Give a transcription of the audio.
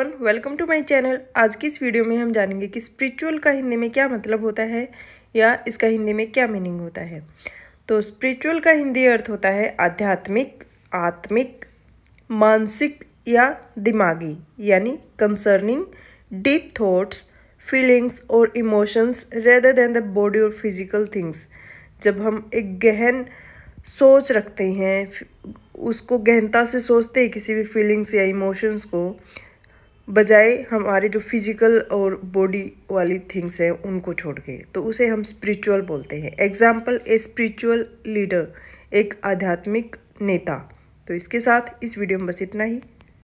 welcome to my channel आज की इस वीडियो में हम जानेंगे कि स्पिरिचुअल का हिंदी में क्या मतलब होता है या इसका हिंदी में क्या मीनिंग होता है तो स्पिरिचुअल का हिंदी अर्थ होता है आध्यात्मिक आत्मिक मानसिक या दिमागी यानी कंसर्निंग डीप थॉट्स फीलिंग्स और emotions rather than the body और फिजिकल थिंग्स जब हम एक गहन सोच रखते हैं उसको गहनता से सोचते हैं किसी भी फीलिंग्स या इमोशंस को बजाय हमारे जो फिज़िकल और बॉडी वाली थिंग्स हैं उनको छोड़ के तो उसे हम स्पिरिचुअल बोलते हैं एग्जाम्पल ए स्पिरिचुअल लीडर एक आध्यात्मिक नेता तो इसके साथ इस वीडियो में बस इतना ही